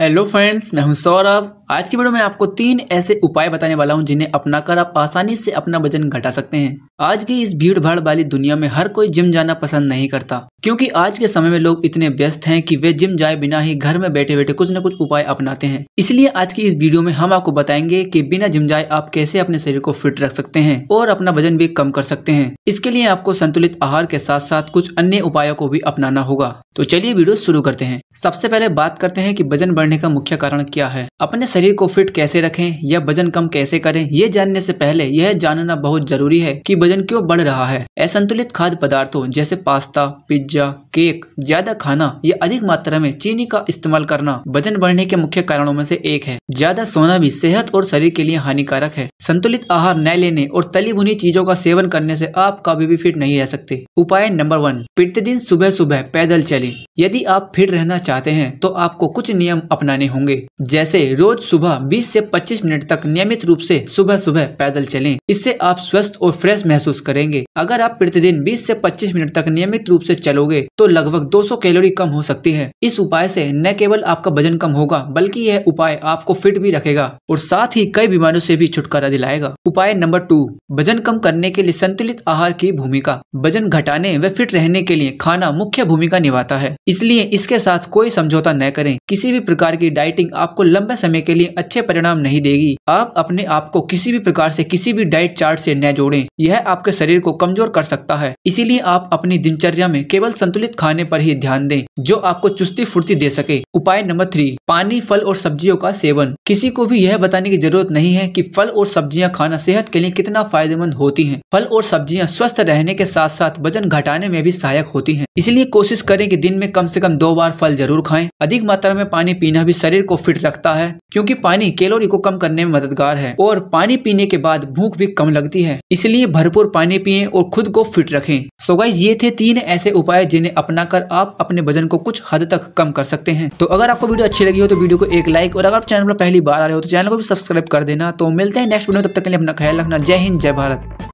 Hello friends मैं हूं सौरभ आज की वीडियो में आपको तीन ऐसे उपाय बताने वाला हूं जिन्हें अपनाकर आप आसानी से अपना वजन घटा सकते हैं आज की इस भीड़ भाड़ वाली दुनिया में हर कोई जिम जाना पसंद नहीं करता क्योंकि आज के समय में लोग इतने व्यस्त हैं कि वे जिम जाए बिना ही घर में बैठे बैठे कुछ न कुछ उपाय अपनाते हैं इसलिए आज की इस वीडियो में हम आपको बताएंगे कि बिना जिम जाए आप कैसे अपने शरीर को फिट रख सकते हैं और अपना वजन भी कम कर सकते हैं इसके लिए आपको संतुलित आहार के साथ साथ कुछ अन्य उपायों को भी अपनाना होगा तो चलिए वीडियो शुरू करते हैं सबसे पहले बात करते हैं की वजन बढ़ने का मुख्य कारण क्या है अपने शरीर को फिट कैसे रखे या वजन कम कैसे करें ये जानने ऐसी पहले यह जानना बहुत जरूरी है की वजन क्यों बढ़ रहा है असंतुलित खाद्य पदार्थों जैसे पास्ता पिज्जा केक ज्यादा खाना या अधिक मात्रा में चीनी का इस्तेमाल करना वजन बढ़ने के मुख्य कारणों में से एक है ज्यादा सोना भी सेहत और शरीर के लिए हानिकारक है संतुलित आहार न लेने और तली भुनी चीजों का सेवन करने से आप कभी भी फिट नहीं रह सकते उपाय नंबर वन प्रतिदिन सुबह सुबह पैदल चले यदि आप फिट रहना चाहते हैं तो आपको कुछ नियम अपनाने होंगे जैसे रोज सुबह 20 से 25 मिनट तक नियमित रूप से सुबह सुबह पैदल चलें इससे आप स्वस्थ और फ्रेश महसूस महसूस करेंगे अगर आप प्रतिदिन 20 से 25 मिनट तक नियमित रूप से चलोगे तो लगभग 200 कैलोरी कम हो सकती है इस उपाय से न केवल आपका वजन कम होगा बल्कि यह उपाय आपको फिट भी रखेगा और साथ ही कई बीमारियों से भी छुटकारा दिलाएगा उपाय नंबर टू वजन कम करने के लिए संतुलित आहार की भूमिका वजन घटाने व फिट रहने के लिए खाना मुख्य भूमिका निभाता है इसलिए इसके साथ कोई समझौता न करें किसी भी प्रकार की डाइटिंग आपको लंबे समय के लिए अच्छे परिणाम नहीं देगी आप अपने आप को किसी भी प्रकार से किसी भी डाइट चार्ट से न जोड़ें यह आपके शरीर को कमजोर कर सकता है इसीलिए आप अपनी दिनचर्या में केवल संतुलित खाने पर ही ध्यान दें जो आपको चुस्ती फुर्ती दे सके उपाय नंबर थ्री पानी फल और सब्जियों का सेवन किसी को भी यह बताने की जरूरत नहीं है कि फल और सब्जियां खाना सेहत के लिए कितना फायदेमंद होती हैं। फल और सब्जियां स्वस्थ रहने के साथ साथ वजन घटाने में भी सहायक होती हैं। इसलिए कोशिश करें कि दिन में कम से कम दो बार फल जरूर खाएं। अधिक मात्रा में पानी पीना भी शरीर को फिट रखता है क्योंकि पानी कैलोरी को कम करने में मददगार है और पानी पीने के बाद भूख भी कम लगती है इसलिए भरपूर भरपूर पानी पिए और खुद को फिट रखें सो गाइज ये थे तीन ऐसे उपाय जिन्हें अपनाकर आप अपने वजन को कुछ हद तक कम कर सकते हैं तो अगर आपको वीडियो अच्छी लगी हो तो वीडियो को एक लाइक और अगर आप चैनल पर पहली बार आ रहे हो तो चैनल को भी सब्सक्राइब कर देना तो मिलते हैं नेक्स्ट वीडियो तब तक के लिए अपना ख्याल रखना जय हिंद जय भारत